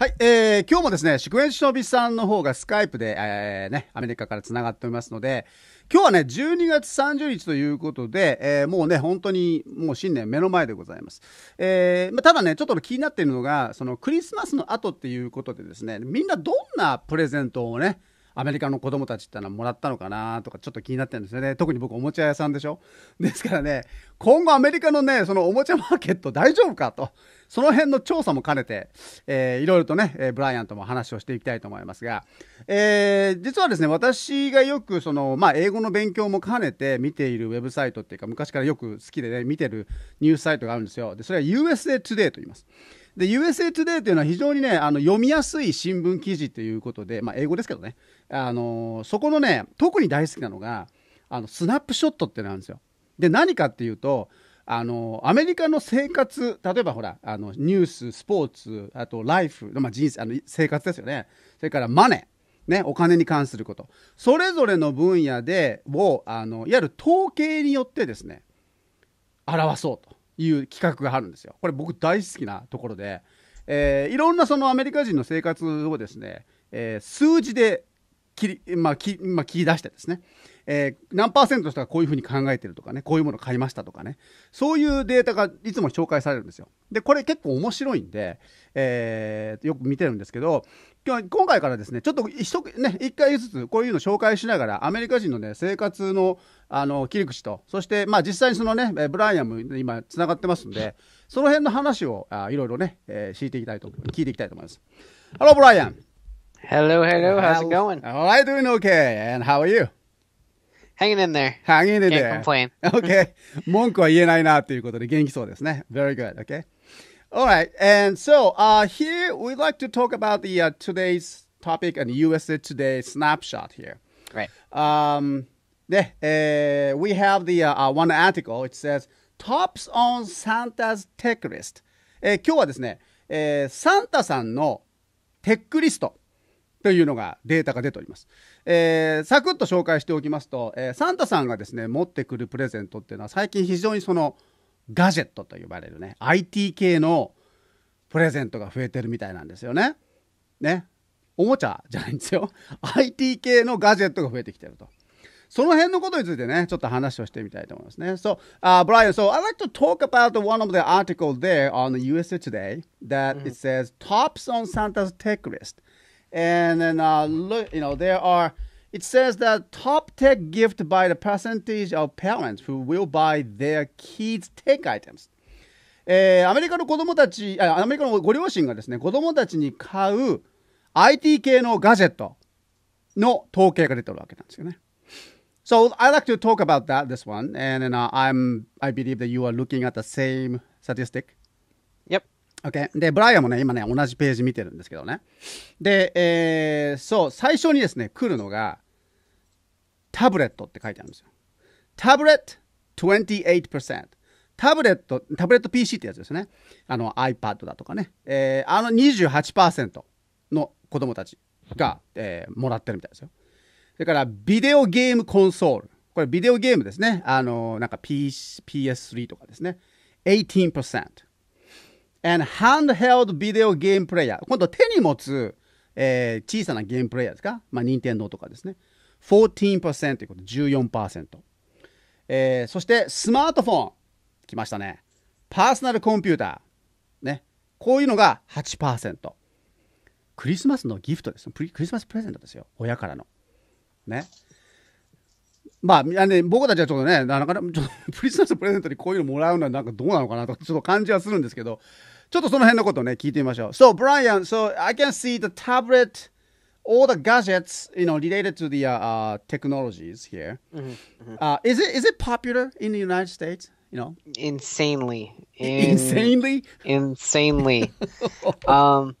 はい、えー、今日もですね、祝宴忍ノさんの方がスカイプで、えー、ね、アメリカから繋がっておりますので、今日はね、12月30日ということで、えー、もうね、本当にもう新年目の前でございます。えー、まあ、ただね、ちょっと気になっているのが、そのクリスマスの後っていうことでですね、みんなどんなプレゼントをね、アメリカの子供たちってのはもらったのかなとかちょっと気になってるんですよね。特に僕おもちゃ屋さんでしょですからね、今後アメリカのね、そのおもちゃマーケット大丈夫かと、その辺の調査も兼ねて、えー、いろいろとね、えー、ブライアンとも話をしていきたいと思いますが、えー、実はですね、私がよくその、まあ、英語の勉強も兼ねて見ているウェブサイトっていうか、昔からよく好きでね、見てるニュースサイトがあるんですよ。で、それは USA Today と言います。で、USA Today というのは非常にね、あの読みやすい新聞記事ということで、まあ、英語ですけどね、あのー、そこのね、特に大好きなのが、あのスナップショットってなんですよ。で、何かっていうと、あのアメリカの生活、例えばほら、あのニュース、スポーツ、あとライフ、まあ、人生あの生活ですよね、それからマネー、ね、お金に関すること、それぞれの分野でをあのいわゆる統計によってですね、表そうと。いう企画があるんですよ。これ僕大好きなところで、えー、いろんなそのアメリカ人の生活をですね、えー、数字で切り,、まあきまあ、切り出してですね、えー、何パーセントの人がこういうふうに考えてるとかね、こういうもの買いましたとかね、そういうデータがいつも紹介されるんですよ。で、これ結構面白いんで、えー、よく見てるんですけど、今回からですね、ちょっと一、ね、一回ずつこういうの紹介しながら、アメリカ人のね、生活の、あの、切り口と、そして、まあ実際にそのね、ブライアンも今繋がってますんで、その辺の話を、あいろいろね、えー、聞いていきたいと、聞いていきたいと思います。Hello, Brian. Hello, hello. How's it going? All right, doing okay. And how are you? hanging in there. Hanging in there. c o m p l a i n okay. 文句は言えないなということで元気そうですね。Very good. Okay. All right. And so uh, here we'd like to talk about the uh, today's topic and USA Today snapshot here. Right. Um, yeah, uh, we have the uh, one article. It says Tops on Santa's Tech List. えー、今日はですね、えー、サンタさんのテックリストというのがデータが出ております。えー、サクッと紹介しておきますと、えー、サンタさんがですね、持ってくるプレゼントっていうのは最近非常にそのガジェットと呼ばれるね、IT 系のプレゼントが増えてるみたいなんですよね。ね。おもちゃじゃないんですよ。IT 系のガジェットが増えてきてると。その辺のことについてね、ちょっと話をしてみたいと思いますね。So, uh, Brian, so I'd like to talk about one of the articles there on the USA Today that it says tops on Santa's tech list. And then uh, look, you know, there are. It says that top tech gift by the percentage of parents who will buy their kids tech items. えー、アメリカの子供たちあ、アメリカのご両親がですね、子供たちに買う IT 系のガジェットの統計が出てるわけなんですよね。So I like to talk about that, this one, and then、uh, I'm, I believe that you are looking at the same statistic. o k で、ブライアンもね、今ね、同じページ見てるんですけどね。で、えー、そう、最初にですね、来るのが、タブレットって書いてあるんですよ。タブレット28%。タブレット、タブレット PC ってやつですね。あの iPad だとかね。えー、あの28%の子供たちが、えー、もらってるみたいですよ。それから、ビデオゲームコンソール。これ、ビデオゲームですね。あの、なんか PS3 とかですね。18%。and handheld video game player 今度手に持つ、えー、小さなゲームプレイヤーですか、まあ、任天堂とかですね14%ということ14%、えー、そしてスマートフォン来ましたねパーソナルコンピューター、ね、こういうのが8%クリスマスのギフトですクリスマスプレゼントですよ親からのねまあ、ね、僕たちはちょっとね、なかなか、ちょっとクリスマスプレゼントにこういうのもらうのはなんかどうなのかなとちょっと感じはするんですけど、ちょっとその辺のことをね、聞いてみましょう。So, Brian, so I can see the tablet, all the gadgets, you know, related to the uh, technologies here. Uh, is it is it popular in the United States? You know, insanely, in, insanely, insanely. um,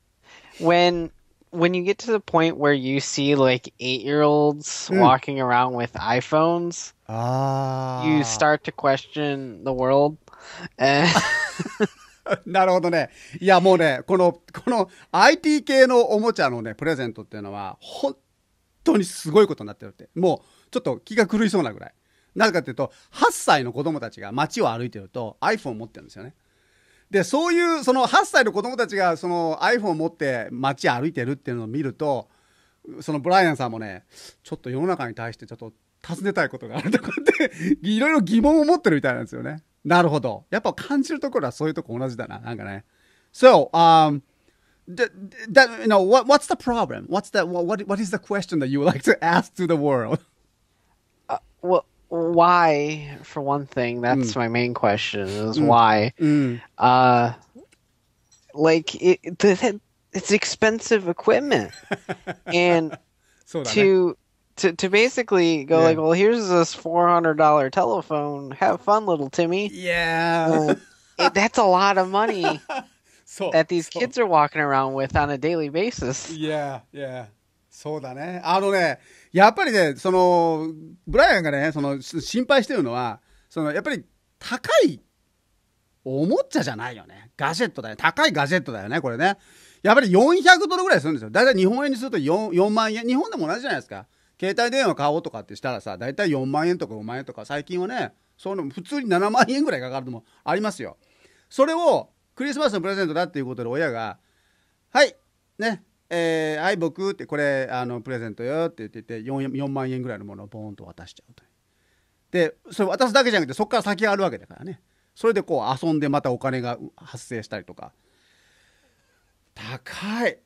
when when you get to the point where you see like eight year olds mm. walking around with iPhones, ah. you start to question the world. なるほどね。いや、もうね、この、この IT 系のおもちゃのね、プレゼントっていうのは、本当にすごいことになってるって。もう、ちょっと気が狂いそうなぐらい。なぜかっていうと、8歳の子供たちが街を歩いてると iPhone 持ってるんですよね。で、そういう、その8歳の子供たちが、その iPhone を持って街歩いてるっていうのを見ると、そのブライアンさんもね、ちょっと世の中に対してちょっと尋ねたいことがあるとかって、いろいろ疑問を持ってるみたいなんですよね。なるほど。やっぱ感じるところはそういうとこ同じだな。なんかね。So, um, that, you know, what, what's the problem? What's that, what, what is the question that you would like to ask to the world? Uh, well, why, for one thing, that's mm. my main question is mm. why. Mm. Uh, like it, it's expensive equipment, and to to to basically go yeah. like, well, here's this four hundred dollar telephone. Have fun, little Timmy. Yeah, uh, it, that's a lot of money so, that these so. kids are walking around with on a daily basis. Yeah, yeah. So そうだね。あのね、やっぱりね、その、ブライアンがね、その、心配してるのは、その、やっぱり、高い、おもちゃじゃないよね。ガジェットだよ。高いガジェットだよね、これね。やっぱり400ドルぐらいするんですよ。だいたい日本円にすると 4, 4万円。日本でも同じじゃないですか。携帯電話買おうとかってしたらさ、だいたい4万円とか5万円とか、最近はね、そういうの普通に7万円ぐらいかかるのもありますよ。それを、クリスマスのプレゼントだっていうことで親が、はい、ね、えー、はい僕ってこれあのプレゼントよって言ってて 4, 4万円ぐらいのものをーンと渡しちゃうとでそれ渡すだけじゃなくてそこから先があるわけだからねそれでこう遊んでまたお金が発生したりとか高い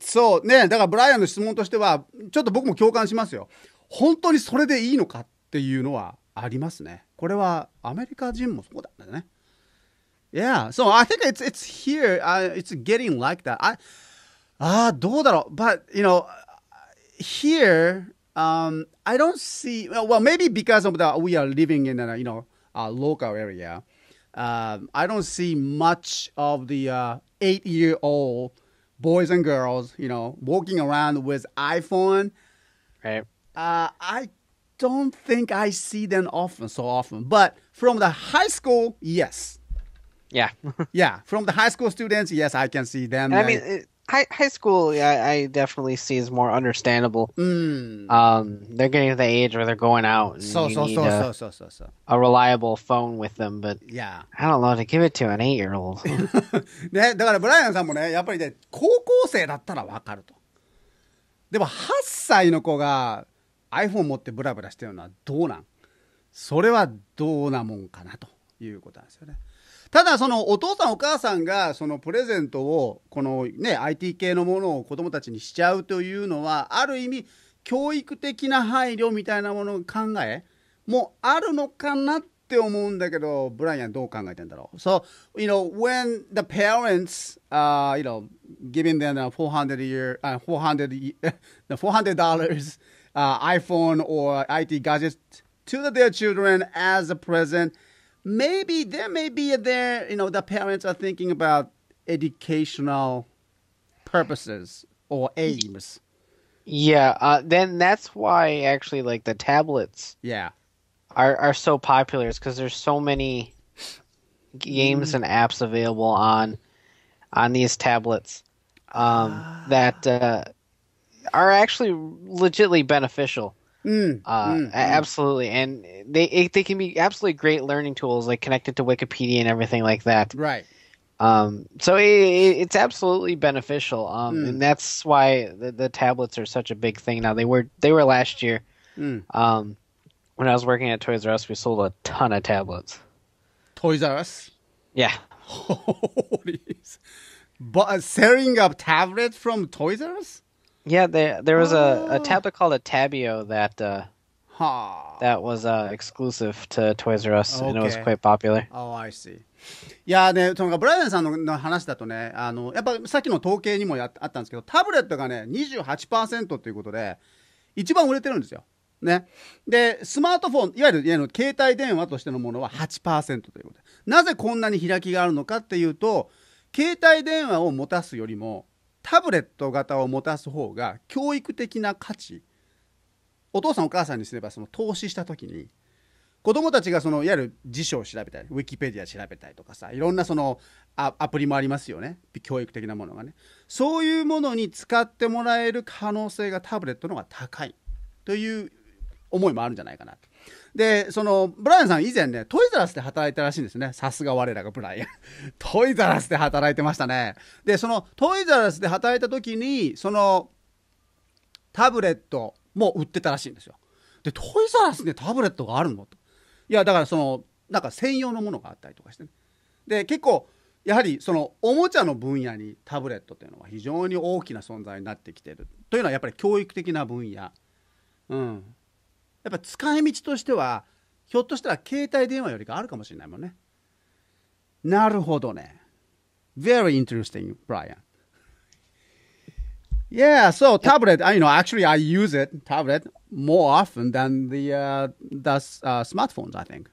そうねだからブライアンの質問としてはちょっと僕も共感しますよ本当にそれでいいのかっていうのはありますねこれはアメリカ人もそうだね Yeah, so I think it's it's here. Uh, it's getting like that. I Ah, do But you know, here um, I don't see. Well, maybe because of the we are living in a you know a local area, um, I don't see much of the uh, eight-year-old boys and girls, you know, walking around with iPhone. Right. Uh, I don't think I see them often, so often. But from the high school, yes. Yeah. yeah. From the high school students, yes, I can see them. And I mean, it, high high school, yeah, I definitely see is more understandable. Mm. Um, they're getting to the age where they're going out. so so so a, so so so so a reliable phone with them, but yeah, I don't know to give it to an eight year old. ね、だからブライアンさんもね、やっぱりね、高校生だったらわかると。でも8歳の子が iPhone 持ってブラブラしてるのはどうなん？それはどうなもんかなということなんですよね。ただそのお父さんお母さんがそのプレゼントをこのね IT 系のものを子どもたちにしちゃうというのはある意味教育的な配慮みたいなものを考えもあるのかなって思うんだけどブライアンどう考えてんだろう So you know when the parents uh you know giving them a 400 year uh, 400 the 400 dollars uh, iPhone or IT gadgets to their children as a present maybe there may be there, you know, the parents are thinking about educational purposes or aims. Yeah, uh, then that's why actually like the tablets. Yeah. Are are so popular is because there's so many games and apps available on on these tablets um, ah. that uh, are actually legitimately beneficial. Mm, uh, mm, mm, absolutely, and they it, they can be absolutely great learning tools, like connected to Wikipedia and everything like that. Right. Um, so it, it's absolutely beneficial, um, mm. and that's why the, the, tablets are such a big thing now. They were they were last year. Mm. Um, when I was working at Toys R Us, we sold a ton of tablets. Toys R Us. Yeah. but uh, selling a tablet from Toys R Us. Yeah, there there was a, a tablet called a Tabio that uh, huh. that was uh, exclusive to Toys R Us and it was quite popular. Oh, I see. いやね、とかブライアンさんの話だとね、あのやっぱさっきの統計にもやあったんですけど、タブレットがね、28%ということで、一番売れてるんですよ。ね。で、スマートフォン、いわゆる携帯電話としてのものは8%ということで、なぜこんなに開きがあるのかっていうと、携帯電話を持たすよりも、タブレット型を持たす方が教育的な価値お父さんお母さんにすればその投資した時に子供たちがそのいわゆる辞書を調べたりウィキペディア調べたりとかさいろんなそのアアプリもありますよね教育的なものがねそういうものに使ってもらえる可能性がタブレットの方が高いという思いもあるんじゃないかなと。で、その、ブライアンさん以前ね、トイザラスで働いたらしいんですね。さすが我らがブライアン。トイザラスで働いてましたね。で、その、トイザラスで働いた時に、その、タブレットも売ってたらしいんですよ。で、トイザラスでタブレットがあるのと。いや、だからその、なんか専用のものがあったりとかしてね。で、結構、やはりそのおもちゃの分野にタブレットというのは非常に大きな存在になってきてるというのはやっぱり教育的な分野、うん、やっぱ使い道としてはひょっとしたら携帯電話よりがあるかもしれないもんねなるほどね very interesting Brian Yeah, so tablet, you know, actually I use it tablet more often than the uh, the uh, smartphones. I think.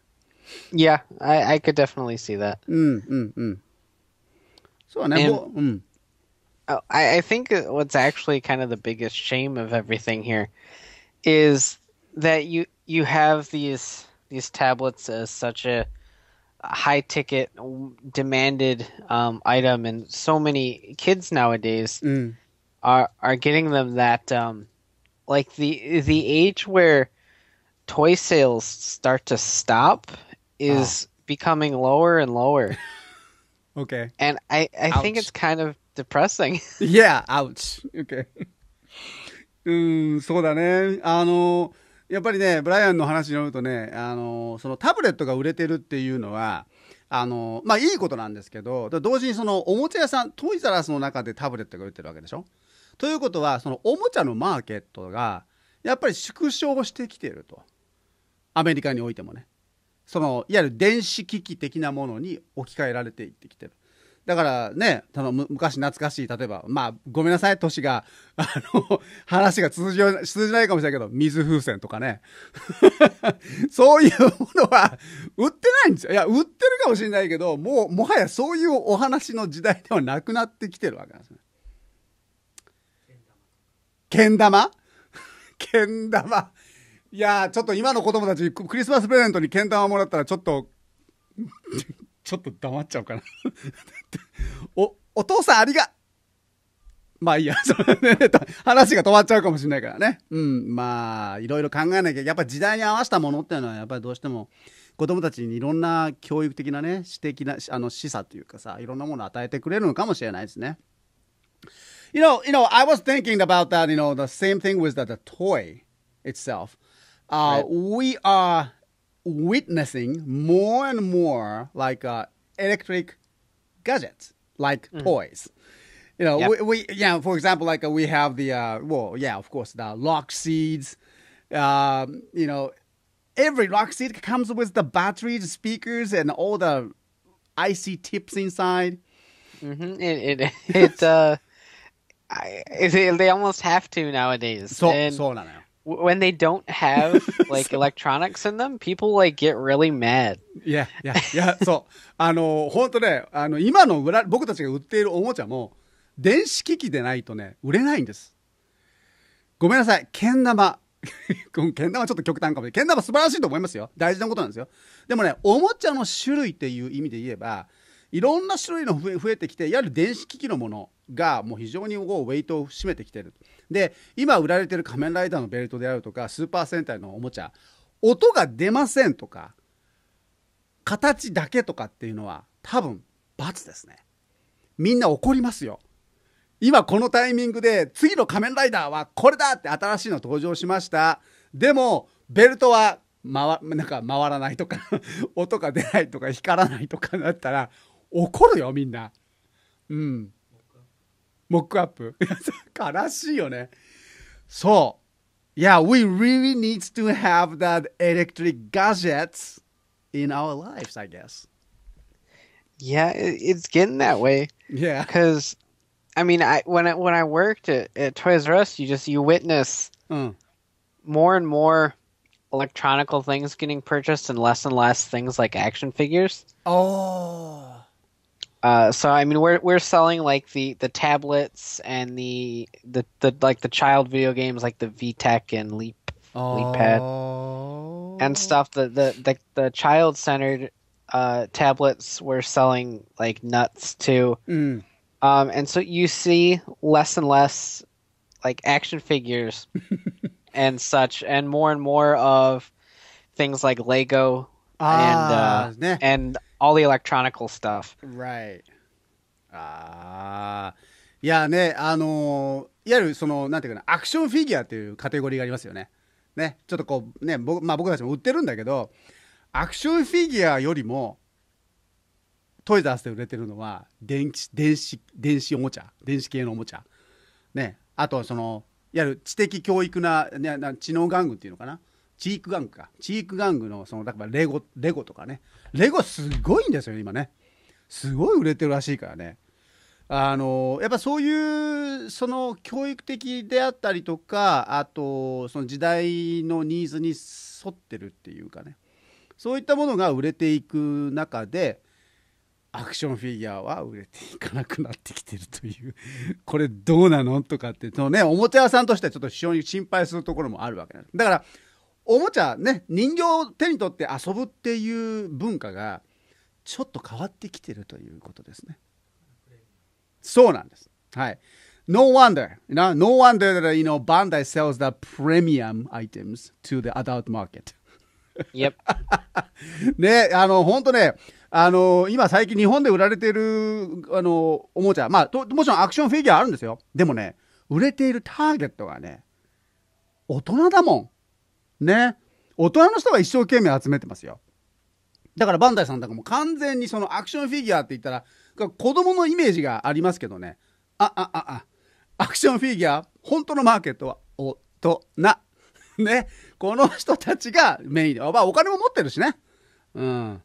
Yeah, I, I could definitely see that. Mm, mm, mm. So and, and mm. Oh, I, I think what's actually kind of the biggest shame of everything here is that you you have these these tablets as such a high ticket demanded um, item and so many kids nowadays mm. are are getting them that um, like the the age where toy sales start to stop is oh. becoming lower and lower okay and i i ouch. think it's kind of depressing yeah ouch okay うん、そうだね。あの、やっぱりね、ブライアンの話によるとね、あのそのタブレットが売れてるっていうのは、あのまあ、いいことなんですけど、同時にそのおもちゃ屋さん、トイザラスの中でタブレットが売ってるわけでしょ。ということは、そのおもちゃのマーケットが、やっぱり縮小してきてると。アメリカにおいてもね。その、いわゆる電子機器的なものに置き換えられていってきてる。だからね、たの昔懐かしい、例えば、まあ、ごめんなさい、年が、あの、話が通じ通じないかもしれないけど、水風船とかね。そういうものは、売ってないんですよ。いや、売ってるかもしれないけど、もう、もはやそういうお話の時代ではなくなってきてるわけなんですね。けん玉けん玉。いやちょっと今の子供たち、クリスマスプレゼントにけん玉もらったら、ちょっと、ちょっと黙っちゃうかな お、お父さんありが、まあいいや、それ話が止まっちゃうかもしれないからね。うん、まあ、いろいろ考えなきゃ、やっぱ時代に合わせたものっていうのは、やっぱりどうしても、子供たちにいろんな教育的なね、私的な、あの、示唆というかさ、いろんなものを与えてくれるのかもしれないですね。You know, you know, I was thinking about that, you know, the same thing with the, the toy itself. Uh, right. We are witnessing more and more like uh, electric gadgets, like mm. toys. You know, yep. we, we yeah. For example, like uh, we have the uh, well, yeah, of course, the lock seeds. Um, you know, every lock seed comes with the batteries, speakers, and all the icy tips inside. Mm-hmm. It it, it uh, I, it, they almost have to nowadays. So, and, so now. when they don't have like electronics in them, people like get really mad. いや、いや、いや、そう。あの、本当ね、あの、今の裏、僕たちが売っているおもちゃも、電子機器でないとね、売れないんです。ごめんなさい、けん玉。け ん玉ちょっと極端かもしれない。けん玉素晴らしいと思いますよ。大事なことなんですよ。でもね、おもちゃの種類っていう意味で言えば、いろんな種類のえ増えてきて、いわゆる電子機器のものがもう非常にうウェイトを占めてきてるで今売られてる仮面ライダーのベルトであるとかスーパー戦隊のおもちゃ音が出ませんとか形だけとかっていうのは多分罰ですねみんな怒りますよ今このタイミングで次の仮面ライダーはこれだって新しいの登場しましたでもベルトは回なんか回らないとか 音が出ないとか光らないとかなったら怒るよみんなうんモックアップ。悲しいよね。そう。Yeah, we really need to have that electric gadgets in our lives, I guess. Yeah, it's getting that way. Yeah. Because, I mean, I when I when I worked at, at Toys R Us, you just you witness mm. more and more electronical things getting purchased and less and less things like action figures. Oh. Uh, so I mean, we're we're selling like the, the tablets and the, the the like the child video games like the VTech and Leap oh. LeapPad and stuff. The the the, the child centered uh, tablets were selling like nuts too. Mm. Um, and so you see less and less like action figures and such, and more and more of things like Lego ah, uh, and uh, nah. and all the electronical stuff. Right. ああ。いやね、あのー、いわゆるその、なんていうかな、アクションフィギュアというカテゴリーがありますよね。ね、ちょっとこう、ね、僕,、まあ、僕たちも売ってるんだけど、アクションフィギュアよりも、トイザースで売れてるのは、電気、電子、電子おもちゃ、電子系のおもちゃ。ね、あとその、いわゆる知的教育な、ね、知能玩具っていうのかな。チーク玩具かチーク玩具のそのだからレゴレゴとかねレゴすごいんですよね今ねすごい売れてるらしいからねあのやっぱそういうその教育的であったりとかあとその時代のニーズに沿ってるっていうかねそういったものが売れていく中でアクションフィギュアは売れていかなくなってきてるという これどうなのとかってそのねおもちゃ屋さんとしてはちょっと非常に心配するところもあるわけなんですだからおもちゃね人形を手に取って遊ぶっていう文化がちょっと変わってきてるということですね。そうなんです。はい。No wonder, you k no, w no wonder that, you know, Bandai sells the premium items to the adult market. Yep. ね、あの、本当ね、あの、今最近日本で売られている、あの、おもちゃ、まあ、もちろんアクションフィギュアあるんですよ。でもね、売れているターゲットがね、大人だもん。ね大人の人が一生懸命集めてますよだからバンダイさんとかも完全にそのアクションフィギュアって言ったら子供のイメージがありますけどねああああアクションフィギュア本当のマーケットは大人 ねこの人たちがメインで、まあ、お金も持ってるしねうん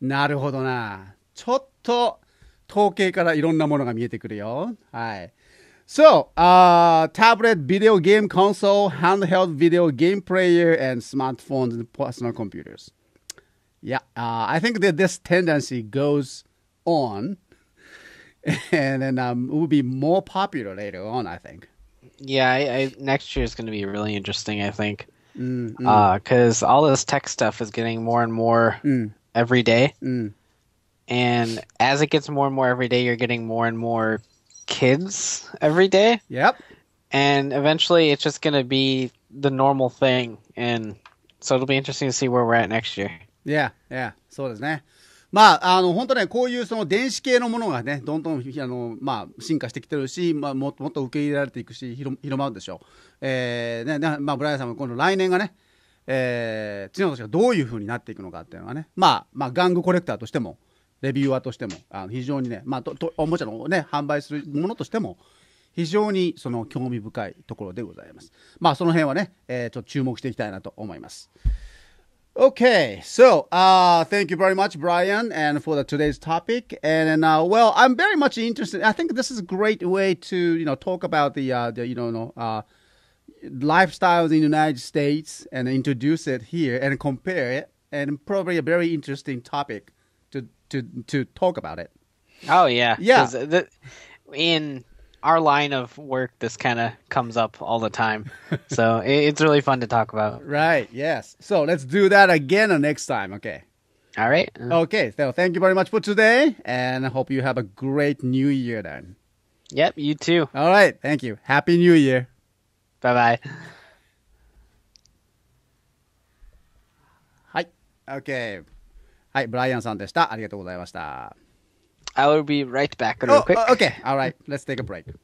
なるほどなちょっと統計からいろんなものが見えてくるよはい So, uh, tablet, video game console, handheld video game player, and smartphones and personal computers. Yeah, uh, I think that this tendency goes on, and then um, it will be more popular later on. I think. Yeah, I, I next year is going to be really interesting. I think because mm, mm-hmm. mm. uh, all this tech stuff is getting more and more mm. every day, mm. and as it gets more and more every day, you're getting more and more kids every day. Yep. And eventually it's just going to be the normal thing. And so it'll be interesting to see where we're at next year. Yeah, yeah, そうですね。まあ、あの、本当ね、こういうその電子系のものがね、どんどん、あの、まあ、進化してきてるし、まあ、もっともっと受け入れられていくし、広広まるでしょう。えー、ね、ねまあ、ブライアンさんも今度来年がね、えー、次の年がどういうふうになっていくのかっていうのはね、まあ、まあ、玩具コレクターとしても、レビューアーとしても、あの非常にね、まあとと、おもちゃのね、販売するものとしても、非常にその興味深いところでございます。まあ、その辺はね、えー、ちょっと注目していきたいなと思います。Okay, so uh, thank you very much, Brian, and for the, today's topic. And, uh, well, I'm very much interested. I think this is a great way to you know talk about the, uh, the you know uh, lifestyles in the United States and introduce it here and compare it, and probably a very interesting topic to to to talk about it. Oh yeah, yeah. The, in our line of work, this kind of comes up all the time, so it, it's really fun to talk about. Right. Yes. So let's do that again next time. Okay. All right. Okay. So thank you very much for today, and I hope you have a great New Year then. Yep. You too. All right. Thank you. Happy New Year. Bye bye. Okay. はい、ブライアンさんでした。ありがとうございました。I will be right back real oh, oh, okay. All right. Let's take a break.